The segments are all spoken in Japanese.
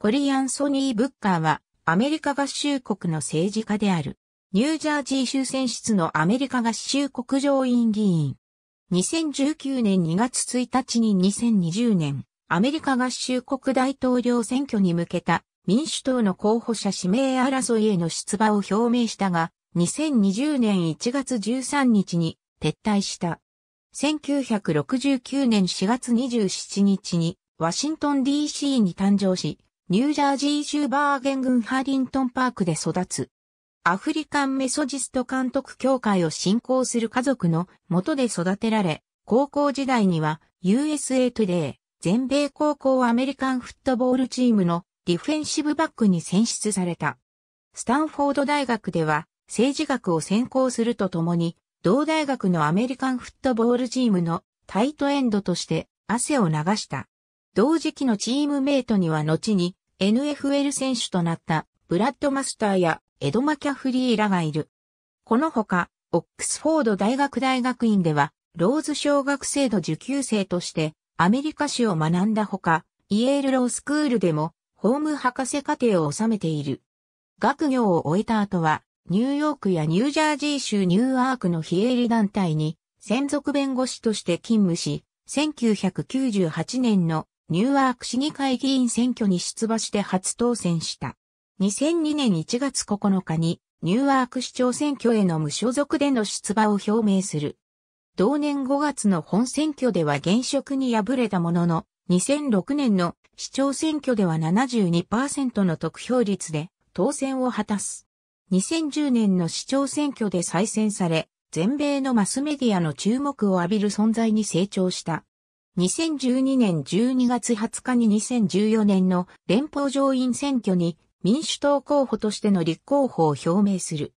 コリアンソニー・ブッカーは、アメリカ合衆国の政治家である。ニュージャージー州選出のアメリカ合衆国上院議員。2019年2月1日に2020年、アメリカ合衆国大統領選挙に向けた民主党の候補者指名争いへの出馬を表明したが、2020年1月13日に撤退した。1969年4月27日にワシントン DC に誕生し、ニュージャージー州バーゲン郡ハーディントンパークで育つ。アフリカンメソジスト監督協会を信仰する家族の元で育てられ、高校時代には USA Today 全米高校アメリカンフットボールチームのディフェンシブバックに選出された。スタンフォード大学では政治学を専攻するとともに、同大学のアメリカンフットボールチームのタイトエンドとして汗を流した。同時期のチームメイトには後に NFL 選手となったブラッドマスターやエド・マキャフリーらがいる。このほか、オックスフォード大学大学院では、ローズ小学生の受給生としてアメリカ史を学んだほか、イエールロースクールでもホーム博士課程を収めている。学業を終えた後は、ニューヨークやニュージャージー州ニューアークの非営利団体に専属弁護士として勤務し、1998年のニューワーク市議会議員選挙に出馬して初当選した。2002年1月9日にニューワーク市長選挙への無所属での出馬を表明する。同年5月の本選挙では現職に敗れたものの、2006年の市長選挙では72%の得票率で当選を果たす。2010年の市長選挙で再選され、全米のマスメディアの注目を浴びる存在に成長した。2012年12月20日に2014年の連邦上院選挙に民主党候補としての立候補を表明する。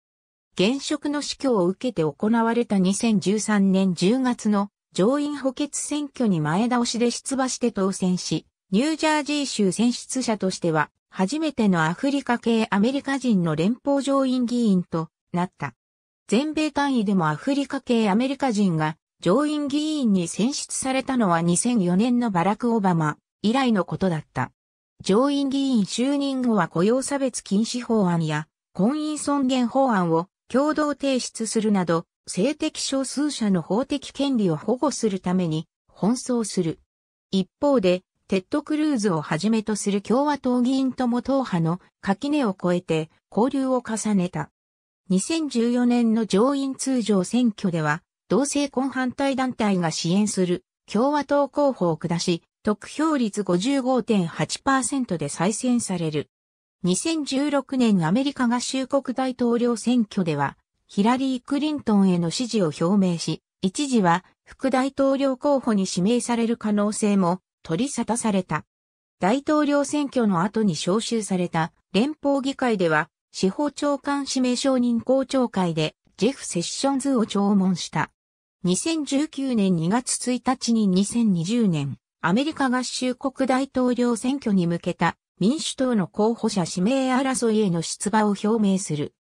現職の死去を受けて行われた2013年10月の上院補欠選挙に前倒しで出馬して当選し、ニュージャージー州選出者としては初めてのアフリカ系アメリカ人の連邦上院議員となった。全米単位でもアフリカ系アメリカ人が上院議員に選出されたのは2004年のバラク・オバマ以来のことだった。上院議員就任後は雇用差別禁止法案や婚姻尊厳法案を共同提出するなど、性的少数者の法的権利を保護するために奔走する。一方で、テッド・クルーズをはじめとする共和党議員とも党派の垣根を越えて交流を重ねた。2014年の上院通常選挙では、同性婚反対団体が支援する共和党候補を下し、得票率55.8%で再選される。2016年アメリカ合衆国大統領選挙では、ヒラリー・クリントンへの支持を表明し、一時は副大統領候補に指名される可能性も取り沙汰された。大統領選挙の後に招集された連邦議会では、司法長官指名承認公聴会でジェフ・セッションズを聴聞した。2019年2月1日に2020年、アメリカ合衆国大統領選挙に向けた民主党の候補者指名争いへの出馬を表明する。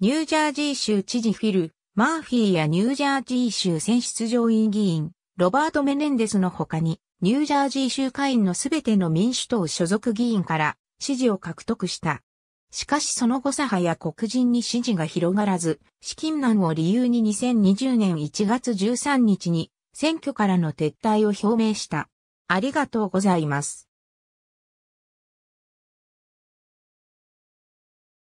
ニュージャージー州知事フィル、マーフィーやニュージャージー州選出上院議員、ロバート・メネンデスの他に、ニュージャージー州会員のすべての民主党所属議員から支持を獲得した。しかしその後左派や黒人に支持が広がらず、資金難を理由に2020年1月13日に選挙からの撤退を表明した。ありがとうございます。